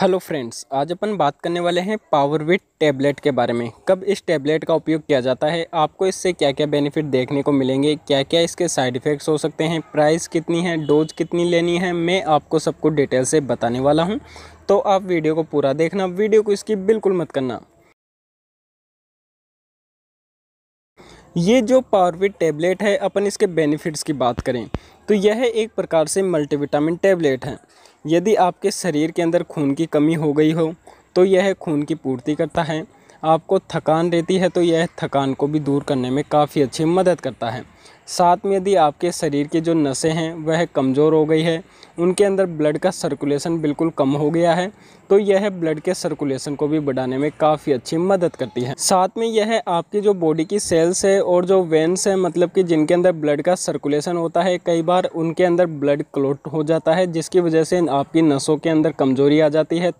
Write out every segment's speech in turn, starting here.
hello friends आज अपन बात करने वाले हैं पावरविट टैबलेट के बारे में कब इस टैबलेट का उपयोग किया जाता है आपको इससे क्या क्या बेनिफिट देखने को मिलेंगे क्या क्या इसके साइड इफ़ेक्ट्स हो सकते हैं प्राइस कितनी है डोज कितनी लेनी है मैं आपको सबको डिटेल से बताने वाला हूं तो आप वीडियो को पूरा देखना वीडियो को इसकी बिल्कुल मत करना ये जो पावरविट टैबलेट है अपन इसके बेनिफिट्स की बात करें तो यह एक प्रकार से मल्टीविटामिन टैबलेट है यदि आपके शरीर के अंदर खून की कमी हो गई हो तो यह खून की पूर्ति करता है आपको थकान रहती है तो यह थकान को भी दूर करने में काफ़ी अच्छी मदद करता है साथ में यदि आपके शरीर की जो नसें हैं वह कमज़ोर हो गई है उनके अंदर ब्लड का सर्कुलेशन बिल्कुल कम हो गया है तो यह ब्लड के सर्कुलेशन को भी बढ़ाने में काफ़ी अच्छी मदद करती है साथ में यह आपकी जो बॉडी की सेल्स है और जो वेंस है मतलब कि जिनके अंदर ब्लड का सर्कुलेशन होता है कई बार उनके अंदर ब्लड क्लोट हो जाता है जिसकी वजह से आपकी नसों के अंदर कमज़ोरी आ जाती है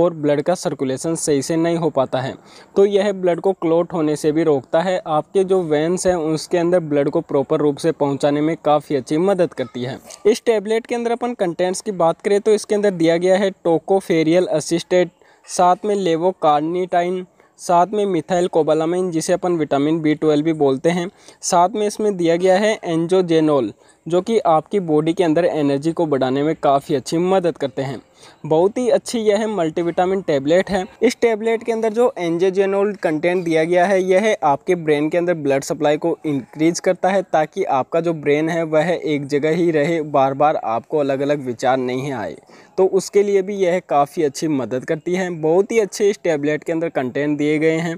और ब्लड का सर्कुलेशन सही से नहीं हो पाता है तो यह ब्लड को क्लोट होने से भी रोकता है आपके जो वेंस हैं उसके अंदर ब्लड ब्लड को प्रॉपर रूप से पहुंचाने में काफ़ी अच्छी मदद करती है इस टैबलेट के अंदर अपन कंटेंट्स की बात करें तो इसके अंदर दिया गया है टोकोफेरियल असिस्टेड साथ में लेवोकार्निटाइन साथ में मिथाइल कोबालामाइन जिसे अपन विटामिन बी ट्वेल्व भी बोलते हैं साथ में इसमें दिया गया है एंजोजेनोल जो कि आपकी बॉडी के अंदर एनर्जी को बढ़ाने में काफ़ी अच्छी मदद करते हैं बहुत ही अच्छी यह मल्टीविटामिन टैबलेट है इस टैबलेट के अंदर जो एंजेजेनोल कंटेंट दिया गया है यह आपके ब्रेन के अंदर ब्लड सप्लाई को इंक्रीज करता है ताकि आपका जो ब्रेन है वह एक जगह ही रहे बार बार आपको अलग अलग विचार नहीं आए तो उसके लिए भी यह काफ़ी अच्छी मदद करती है बहुत ही अच्छे इस टैबलेट के अंदर कंटेंट दिए गए हैं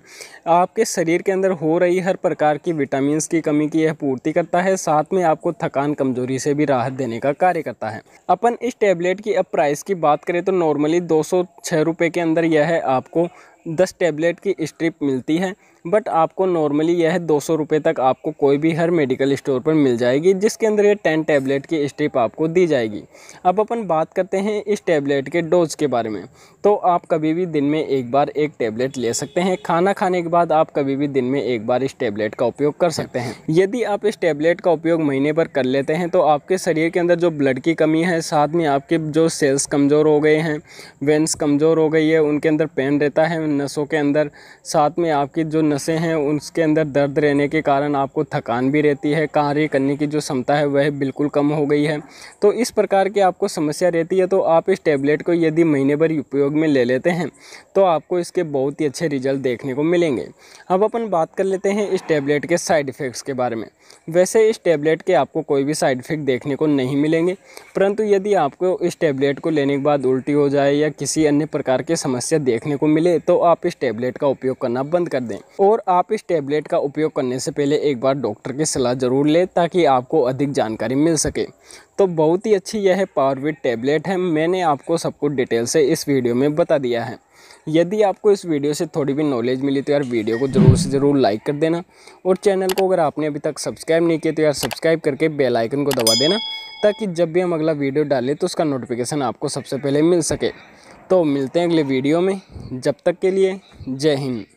आपके शरीर के अंदर हो रही हर प्रकार की विटामिन की कमी की यह पूर्ति करता है साथ में आपको थकान इन कमजोरी से भी राहत देने का कार्य करता है अपन इस टैबलेट की अब प्राइस की बात करें तो नॉर्मली दो सौ के अंदर यह है आपको दस टैबलेट की स्ट्रिप मिलती है बट आपको नॉर्मली यह दो सौ रुपये तक आपको कोई भी हर मेडिकल स्टोर पर मिल जाएगी जिसके अंदर ये टेन टैबलेट की स्ट्रिप आपको दी जाएगी अब अपन बात करते हैं इस टैबलेट के डोज के बारे में तो आप कभी भी दिन में एक बार एक टैबलेट ले सकते हैं खाना खाने के बाद आप कभी भी दिन में एक बार इस टैबलेट का उपयोग कर सकते हैं यदि आप इस टैबलेट का उपयोग महीने भर कर लेते हैं तो आपके शरीर के अंदर जो ब्लड की कमी है साथ में आपके जो सेल्स कमज़ोर हो गए हैं वेंस कमज़ोर हो गई है उनके अंदर पेन रहता है नसों के अंदर साथ में आपकी जो नसें हैं उसके अंदर दर्द रहने के कारण आपको थकान भी रहती है कार्य करने की जो क्षमता है वह बिल्कुल कम हो गई है तो इस प्रकार की आपको समस्या रहती है तो आप इस टैबलेट को यदि महीने भर उपयोग में ले लेते हैं तो आपको इसके बहुत ही अच्छे रिजल्ट देखने को मिलेंगे अब अपन बात कर लेते हैं इस टैबलेट के साइड इफ़ेक्ट्स के बारे में वैसे इस टैबलेट के आपको कोई भी साइड इफ़ेक्ट देखने को नहीं मिलेंगे परंतु यदि आपको इस टैबलेट को लेने के बाद उल्टी हो जाए या किसी अन्य प्रकार की समस्या देखने को मिले तो आप इस टैबलेट का उपयोग करना बंद कर दें और आप इस टैबलेट का उपयोग करने से पहले एक बार डॉक्टर की सलाह ज़रूर लें ताकि आपको अधिक जानकारी मिल सके तो बहुत ही अच्छी यह पावरविट टैबलेट है मैंने आपको सब कुछ डिटेल से इस वीडियो में बता दिया है यदि आपको इस वीडियो से थोड़ी भी नॉलेज मिली तो यार वीडियो को ज़रूर से ज़रूर लाइक कर देना और चैनल को अगर आपने अभी तक सब्सक्राइब नहीं किया तो यार सब्सक्राइब करके बेल आइकन को दबा देना ताकि जब भी हम अगला वीडियो डालें तो उसका नोटिफिकेशन आपको सबसे पहले मिल सके तो मिलते हैं अगले वीडियो में जब तक के लिए जय हिंद